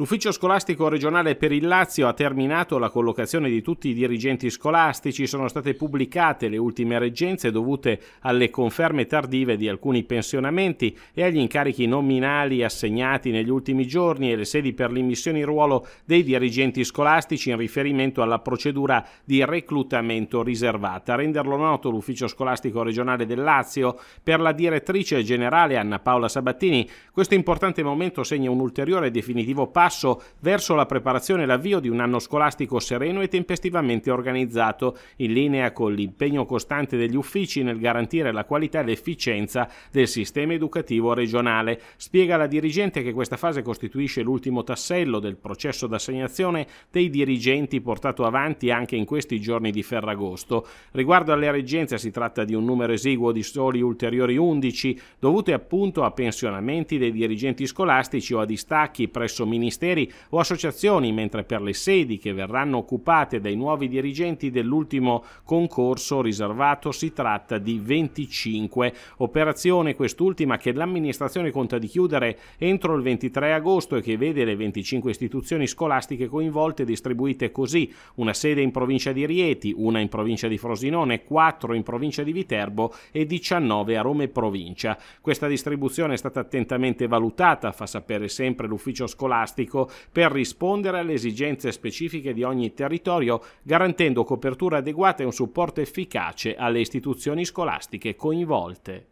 L'ufficio scolastico regionale per il Lazio ha terminato la collocazione di tutti i dirigenti scolastici, sono state pubblicate le ultime reggenze dovute alle conferme tardive di alcuni pensionamenti e agli incarichi nominali assegnati negli ultimi giorni e le sedi per l'immissione in ruolo dei dirigenti scolastici in riferimento alla procedura di reclutamento riservata. A renderlo noto l'ufficio scolastico regionale del Lazio per la direttrice generale Anna Paola Sabattini, questo importante momento segna un ulteriore e definitivo passo passo verso la preparazione e l'avvio di un anno scolastico sereno e tempestivamente organizzato, in linea con l'impegno costante degli uffici nel garantire la qualità e l'efficienza del sistema educativo regionale. Spiega la dirigente che questa fase costituisce l'ultimo tassello del processo d'assegnazione dei dirigenti portato avanti anche in questi giorni di Ferragosto. Riguardo alle reggenze si tratta di un numero esiguo di soli ulteriori 11, dovute appunto a pensionamenti dei dirigenti scolastici o a distacchi presso ministeri ministeri o associazioni, mentre per le sedi che verranno occupate dai nuovi dirigenti dell'ultimo concorso riservato si tratta di 25. Operazione quest'ultima che l'amministrazione conta di chiudere entro il 23 agosto e che vede le 25 istituzioni scolastiche coinvolte distribuite così: una sede in provincia di Rieti, una in provincia di Frosinone, 4 in provincia di Viterbo e 19 a Roma e provincia. Questa distribuzione è stata attentamente valutata, fa sapere sempre l'ufficio scolastico scolastico per rispondere alle esigenze specifiche di ogni territorio, garantendo copertura adeguata e un supporto efficace alle istituzioni scolastiche coinvolte.